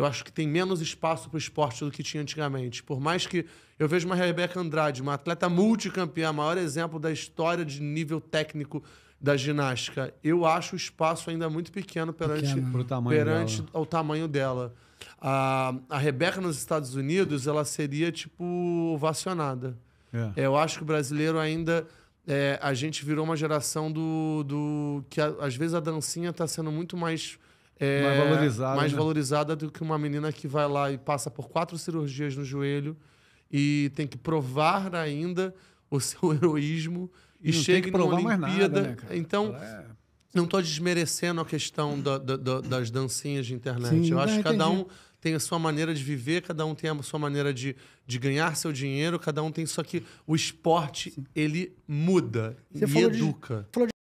eu acho que tem menos espaço para o esporte do que tinha antigamente. Por mais que eu vejo uma Rebeca Andrade, uma atleta multicampeã, maior exemplo da história de nível técnico da ginástica, eu acho o espaço ainda muito pequeno perante, pequeno. Tamanho perante ao tamanho dela. A, a Rebeca nos Estados Unidos, ela seria tipo ovacionada. É. Eu acho que o brasileiro ainda. É, a gente virou uma geração do. do que a, às vezes a dancinha está sendo muito mais é, mais, valorizada, mais né? valorizada do que uma menina que vai lá e passa por quatro cirurgias no joelho e tem que provar ainda o seu heroísmo e, e chega em uma Olimpíada. Nada, né, então, é... não estou desmerecendo a questão da, da, da, das dancinhas de internet. Sim, Eu acho é, que cada um tem a sua maneira de viver, cada um tem a sua maneira de, de ganhar seu dinheiro, cada um tem. Só que o esporte, Sim. ele muda Você e falou educa. De, falou de